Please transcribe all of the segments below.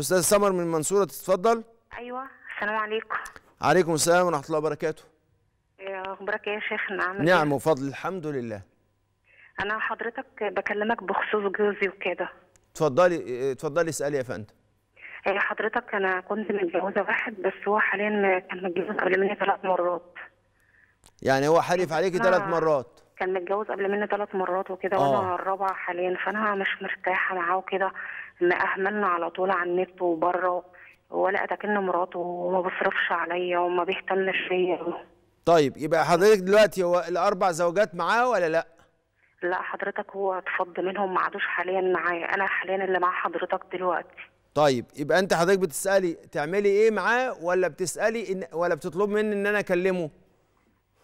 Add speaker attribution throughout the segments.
Speaker 1: استاذ سمر من المنصوره تتفضل
Speaker 2: ايوه السلام عليكم
Speaker 1: عليكم السلام ورحمه الله وبركاته
Speaker 2: اخبارك ايه يا شيخ نعم نعم
Speaker 1: وفضل الحمد لله
Speaker 2: انا حضرتك بكلمك بخصوص جوزي وكده
Speaker 1: اتفضلي اتفضلي اسالي يا فندم
Speaker 2: إيه، حضرتك انا كنت متجوزه واحد بس هو حاليا كان متجوز قبل مني ثلاث مرات
Speaker 1: يعني هو حلف عليكي ثلاث مرات
Speaker 2: كان متجوز قبل مني ثلاث مرات وكده وانا آه. الرابعه حاليا فانا مش مرتاحه معاه وكده مأهملنا على طول على النت وبره ولا اتكن مراته وما بيصرفش عليا وما بيهتمش فيا
Speaker 1: طيب يبقى حضرتك دلوقتي هو الاربع زوجات معاه ولا لا؟
Speaker 2: لا حضرتك هو اتفض منهم ما عادوش حاليا معايا انا حاليا اللي مع حضرتك دلوقتي
Speaker 1: طيب يبقى انت حضرتك بتسالي تعملي ايه معاه ولا بتسالي إن ولا بتطلب مني ان انا اكلمه؟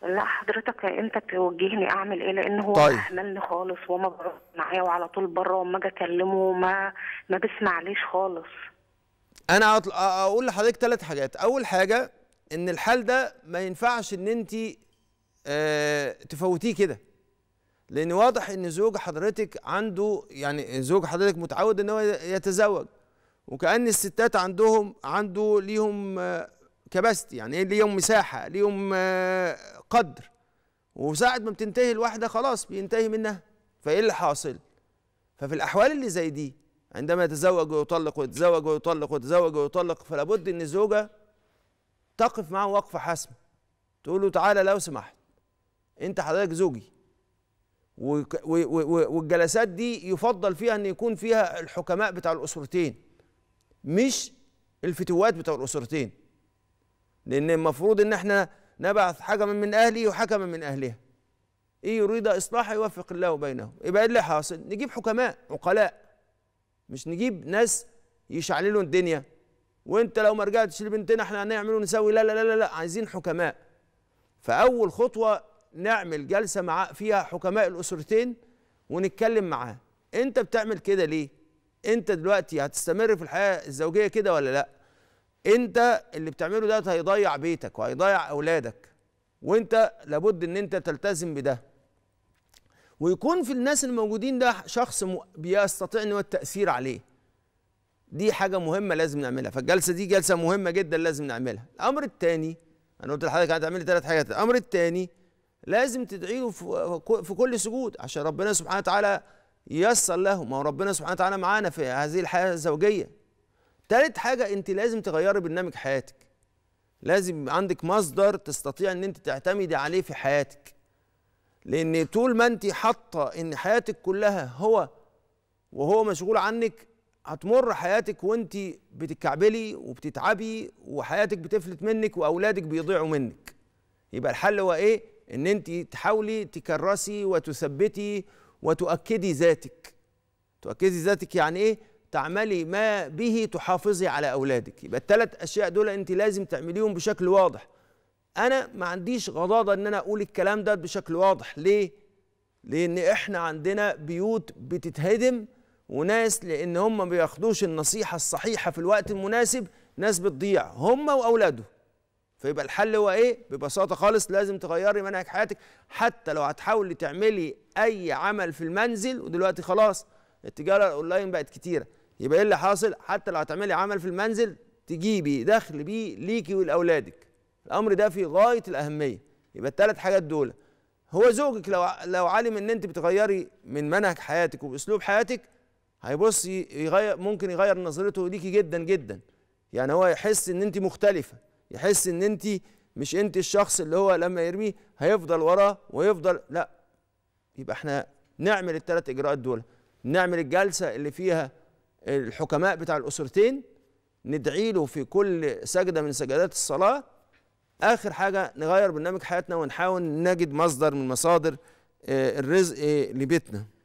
Speaker 2: لا حضرتك انت توجهني اعمل ايه لان هو طيب. اهملني خالص وما معايا وعلى طول بره وما اجي اكلمه ما ما ليش خالص
Speaker 1: انا اقول لحضرتك ثلاث حاجات اول حاجه ان الحال ده ما ينفعش ان انت اه تفوتيه كده لان واضح ان زوج حضرتك عنده يعني زوج حضرتك متعود ان هو يتزوج وكأن الستات عندهم عنده ليهم كباستي آه، يعني ايه ليهم مساحه ليهم آه، قدر وساعة ما بتنتهي الواحدة خلاص بينتهي منها فإيه اللي حاصل؟ ففي الأحوال اللي زي دي عندما يتزوج ويطلق ويتزوج ويطلق ويتزوج ويطلق فلا بد إن الزوجة تقف معه وقفة حاسمة تقول له تعالى لو سمحت أنت حضرتك زوجي والجلسات دي يفضل فيها ان يكون فيها الحكماء بتاع الاسرتين مش الفتوات بتاع الاسرتين لان المفروض ان احنا نبعث حكما من أهله وحكما من أهلها إن يريد إصلاحا يوفق الله بينه يبقى إيه اللي حاصل نجيب حكماء عقلاء مش نجيب ناس يشعللوا الدنيا وانت لو ما رجعتش لبنتنا احنا هنعمل ونسوي لا لا لا لا عايزين حكماء فاول خطوه نعمل جلسه مع فيها حكماء الاسرتين ونتكلم معاه انت بتعمل كده ليه انت دلوقتي هتستمر في الحياه الزوجيه كده ولا لا انت اللي بتعمله ده هيضيع بيتك وهيضيع اولادك وانت لابد ان انت تلتزم بده ويكون في الناس الموجودين ده شخص بيستطيع ان هو التاثير عليه دي حاجه مهمه لازم نعملها فالجلسه دي جلسه مهمه جدا لازم نعملها الامر الثاني انا قلت لحضرتك هتعملي ثلاث حاجات الامر الثاني لازم تدعي له في كل سجود عشان ربنا سبحانه وتعالى ييسر له ما هو ربنا سبحانه وتعالى معانا في هذه الحياه الزوجيه تالت حاجه انت لازم تغيري برنامج حياتك لازم عندك مصدر تستطيع ان انت تعتمدي عليه في حياتك لان طول ما انت حاطه ان حياتك كلها هو وهو مشغول عنك هتمر حياتك وانت بتتكعبلي وبتتعبي وحياتك بتفلت منك واولادك بيضيعوا منك يبقى الحل هو ايه ان انت تحاولي تكرسي وتثبتي وتؤكدي ذاتك تؤكدي ذاتك يعني ايه تعملي ما به تحافظي على أولادك يبقى الثلاث أشياء دول أنت لازم تعمليهم بشكل واضح أنا ما عنديش غضاضة أن أنا أقول الكلام ده بشكل واضح ليه؟ لأن إحنا عندنا بيوت بتتهدم وناس لأن هم ما بياخدوش النصيحة الصحيحة في الوقت المناسب ناس بتضيع هم وأولادهم فيبقى الحل هو ايه ببساطه خالص لازم تغيري منهج حياتك حتى لو هتحاولي تعملي اي عمل في المنزل ودلوقتي خلاص التجاره الاونلاين بقت كتيره يبقى ايه اللي حاصل حتى لو هتعملي عمل في المنزل تجيبي دخل بيه ليكي ولاولادك الامر ده في غايه الاهميه يبقى الثلاث حاجات دول هو زوجك لو لو علم ان انت بتغيري من منهج حياتك واسلوب حياتك هيبص يغير ممكن يغير نظرته ليكي جدا جدا يعني هو يحس ان انت مختلفه يحس ان انت مش انت الشخص اللي هو لما يرميه هيفضل وراه ويفضل لا يبقى احنا نعمل الثلاث اجراءات دول نعمل الجلسة اللي فيها الحكماء بتاع الأسرتين ندعي له في كل سجدة من سجدات الصلاة آخر حاجة نغير برنامج حياتنا ونحاول نجد مصدر من مصادر آه، الرزق آه، لبيتنا